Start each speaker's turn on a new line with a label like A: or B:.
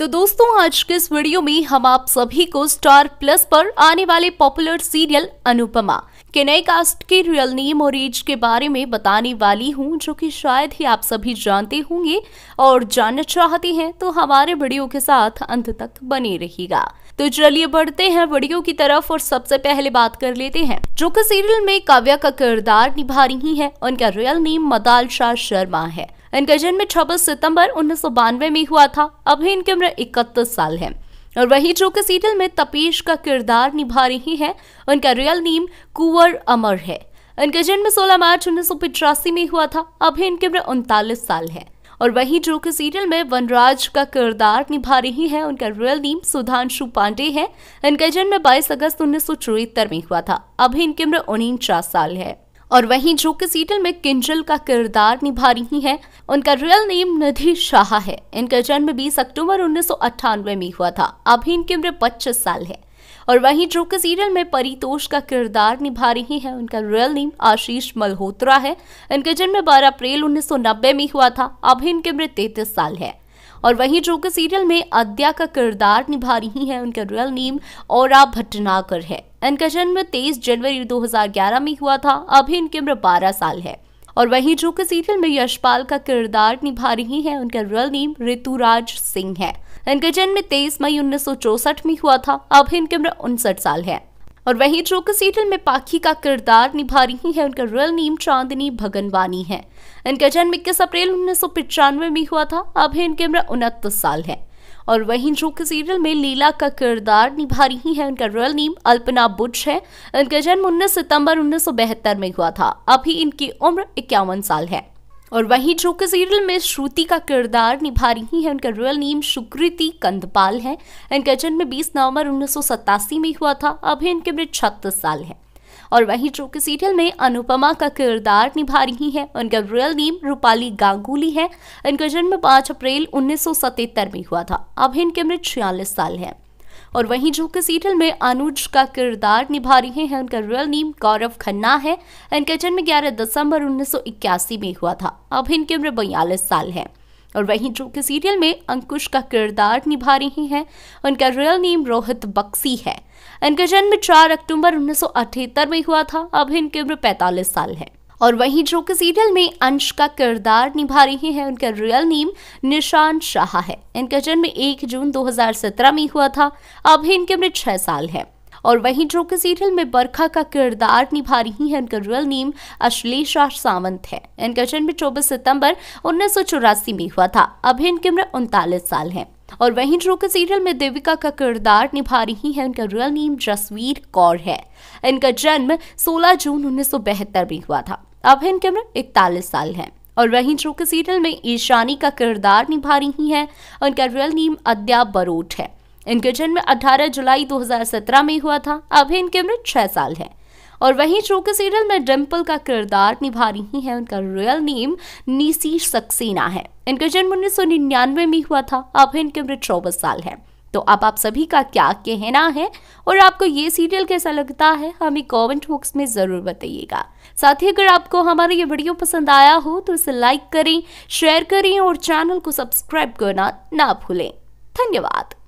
A: तो दोस्तों आज के इस वीडियो में हम आप सभी को स्टार प्लस पर आने वाले पॉपुलर सीरियल अनुपमा के नए कास्ट के रियल नेम और एज के बारे में बताने वाली हूँ जो कि शायद ही आप सभी जानते होंगे और जानना चाहते हैं तो हमारे वीडियो के साथ अंत तक बने रहिएगा तो चलिए बढ़ते हैं वीडियो की तरफ और सबसे पहले बात कर लेते हैं जो कि सीरियल में काव्या का किरदार निभा रही है उनका रियल नेम मदालशाह शर्मा है इनका जन्म छब्बीस सितंबर उन्नीस में हुआ था अभी इनकी उम्र इकतीस साल है और वही जो कि सीरियल में तपेश का किरदार निभा रही हैं उनका रियल नेम कुंवर अमर है इनका जन्म 16 मार्च उन्नीस में हुआ था अभी इनकी उम्र उनतालीस साल है और वहीं जो कि सीरियल में वनराज का किरदार निभा रही हैं उनका रियल नेम सुधांशु पांडे है इनका जन्म 22 अगस्त उन्नीस में हुआ था अभी इनकी उम्र उन्नीस साल है और वहीं जो कि सीरियल में किंजल का किरदार निभा रही हैं उनका रियल नेम निधि शाह है इनका जन्म 20 अक्टूबर उन्नीस में हुआ था अभी इनकी उम्र 25 साल है और वहीं जो कि सीरियल में परितोष का किरदार निभा रही हैं उनका रियल नेम आशीष मल्होत्रा है इनका जन्म 12 अप्रैल उन्नीस में हुआ था अभी इनकी उम्र तैतीस साल है और वहीं जो कि सीरियल में अद्या का किरदार निभा रही हैं उनका रियल नेम और भट्टनाकर है इनका जन्म 23 जनवरी 2011 में हुआ था अभी इनकी उम्र 12 साल है और वहीं जो कि सीरियल में यशपाल का किरदार निभा रही हैं उनका रियल नेम ऋतुराज सिंह है इनका जन्म 23 मई उन्नीस में हुआ था अभी इनकी उम्र उनसठ साल है और वहीं जो कि सीरियल में पाखी का किरदार निभा रही हैं उनका रियल नेम चांदनी भगनवानी है इनका जन्म इक्कीस अप्रैल उन्नीस में हुआ था अभी इनकी उम्र उनतीस साल है और वहीं जो कि सीरियल में लीला का किरदार निभा रही हैं उनका रियल नेम अल्पना बुच है इनका जन्म उन्नीस सितंबर उन्नीस में हुआ था अभी इनकी उम्र इक्यावन साल है और वहीं जो कि सीरियल में श्रुति का किरदार निभा रही हैं उनका रियल नेम सुकृति कंदपाल है इनका जन्म 20 नवंबर उन्नीस में हुआ था अभी इनकी उम्र छत्तीस साल है और वहीं जो कि सीरियल में अनुपमा का किरदार निभा रही है उनका रियल नेम रूपाली गांगुली है इनका जन्म पाँच अप्रैल उन्नीस में हुआ था अब इनकी उम्र छियालीस साल है और वहीं जो कि सीरियल में अनुज का किरदार निभा रही हैं उनका रियल नेम गौरव खन्ना है इनका जन्म 11 दिसंबर 1981 में हुआ था अब इनकी उम्र बयालीस साल है और वहीं जो कि सीरियल में अंकुश का किरदार निभा रही हैं उनका रियल नेम रोहित बक्सी है इनका जन्म 4 अक्टूबर उन्नीस में हुआ था अब इनकी उम्र 45 साल है और वहीं जो कि सीरियल में अंश का किरदार निभा रही हैं उनका रियल नेम निशान शाह है इनका जन्म 1 जून 2017 में हुआ था अब इनकी उम्र 6 साल है और वहीं जो कि सीरियल में बरखा का किरदार निभा रही हैं इनका रियल नेम अश्लेषा सावंत है इनका जन्म चौबीस सितंबर उन्नीस में हुआ था अभी इनकी उम्र उनतालीस साल है और वहीं जो कि सीरियल में देविका का किरदार निभा रही हैं उनका रियल नेम जसवीर कौर है इनका जन्म सोलह जून उन्नीस में हुआ था अभी इनकी उम्र इकतालीस साल है और वहीं जो कि सीरियल में ईशानी का किरदार निभा रही हैं उनका रियल नेम अद्या बरोट है इनके जन्म 18 जुलाई 2017 में हुआ था अभी इनकी उम्र छह साल है और वहीं जो सीरियल में डिम्पल का किरदार निभा रही हैं उनका रियल नेम नीसी सक्सेना है इनका जन्म उन्नीस में हुआ था अभी इनकी उम्र चौबीस साल है तो अब आप सभी का क्या कहना है और आपको ये सीरियल कैसा लगता है हमें कमेंट बॉक्स में ज़रूर बताइएगा साथ ही अगर आपको हमारा ये वीडियो पसंद आया हो तो इसे लाइक करें शेयर करें और चैनल को सब्सक्राइब करना ना भूलें धन्यवाद